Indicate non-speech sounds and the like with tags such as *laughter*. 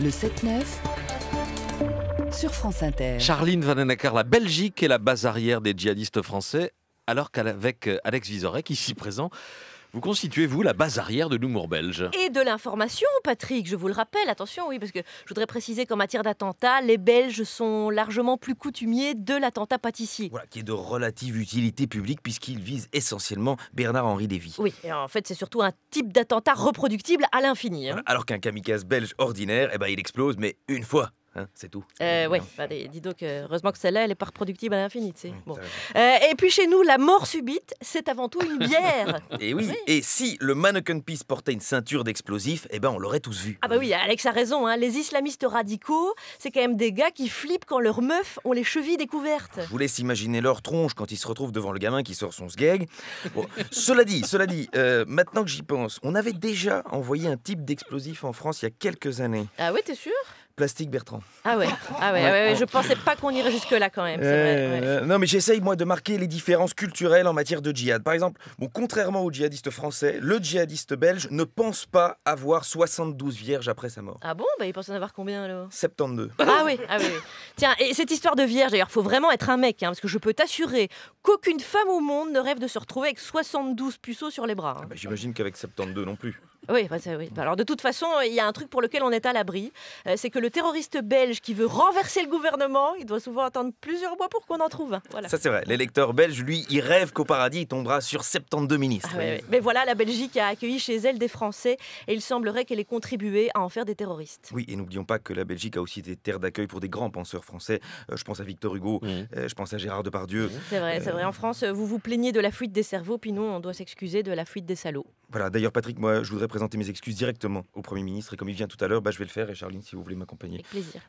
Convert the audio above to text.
le 7-9 sur France Inter. Charline Vanenacker, la Belgique est la base arrière des djihadistes français, alors qu'avec Alex Vizorek, ici présent, vous constituez, vous, la base arrière de l'humour belge. Et de l'information, Patrick, je vous le rappelle, attention, oui, parce que je voudrais préciser qu'en matière d'attentat, les Belges sont largement plus coutumiers de l'attentat pâtissier. Voilà, qui est de relative utilité publique puisqu'il vise essentiellement Bernard-Henri Lévy. Oui, et en fait, c'est surtout un type d'attentat reproductible à l'infini. Hein. alors qu'un kamikaze belge ordinaire, eh ben, il explose, mais une fois. Hein, c'est tout. Euh, hein, oui, hein. Bah, dis donc, euh, heureusement que celle-là, elle est pas reproductible à l'infini. Euh, et puis chez nous, la mort subite, c'est avant tout une bière. *laughs* et eh oui, et si le mannequin Peace portait une ceinture d'explosifs, eh ben, on l'aurait tous vu. Ah bah oui, Alex a raison, les islamistes radicaux, c'est quand même des gars qui flippent quand leurs meufs ont les chevilles découvertes. Je vous laisse imaginer leur tronche quand ils se retrouvent devant le gamin qui sort son sgeg. cela dit, cela dit, maintenant que j'y pense, on avait déjà envoyé un type d'explosif en France il y a quelques années. Ah oui, t'es sûr Plastique Bertrand. Ah ouais, ah ouais, je pensais pas qu'on irait jusque-là quand même. Euh, non, mais j'essaye moi de marquer les différences culturelles en matière de djihad. Par exemple, bon, contrairement au djihadiste français, le djihadiste belge ne pense pas avoir 72 vierges après sa mort. Ah bon bah, Il pense en avoir combien alors 72. Ah oui, ah oui. Tiens, et cette histoire de vierge, d'ailleurs, faut vraiment être un mec, hein, parce que je peux t'assurer qu'aucune femme au monde ne rêve de se retrouver avec 72 puceaux sur les bras. Hein. Ah bah, j'imagine qu'avec 72 non plus. Oui, bah, oui. Bah, alors de toute façon, il y a un truc pour lequel on est à l'abri, euh, c'est que le terroriste belge qui veut renverser le gouvernement, il doit souvent attendre plusieurs mois pour qu'on en trouve un. Voilà. Ça c'est vrai, l'électeur belge, lui, il rêve qu'au paradis, il tombera sur 72 ministres. Ah Mais voilà, la Belgique a accueilli chez elle des Français et il semblerait qu'elle ait contribué à en faire des terroristes. Oui, et n'oublions pas que la Belgique a aussi des terres d'accueil pour des grands penseurs français. Euh, je pense à Victor Hugo, euh, je pense à Gérard Depardieu. C'est vrai, c'est vrai. En France, vous vous plaignez de la fuite des cerveaux, puis nous, on doit s'excuser de la fuite des salauds. Voilà, d'ailleurs Patrick, moi je voudrais présenter mes excuses directement au Premier ministre. Et comme il vient tout à l'heure, bah, je vais le faire. Et Charline, si vous voulez m'accompagner. plaisir.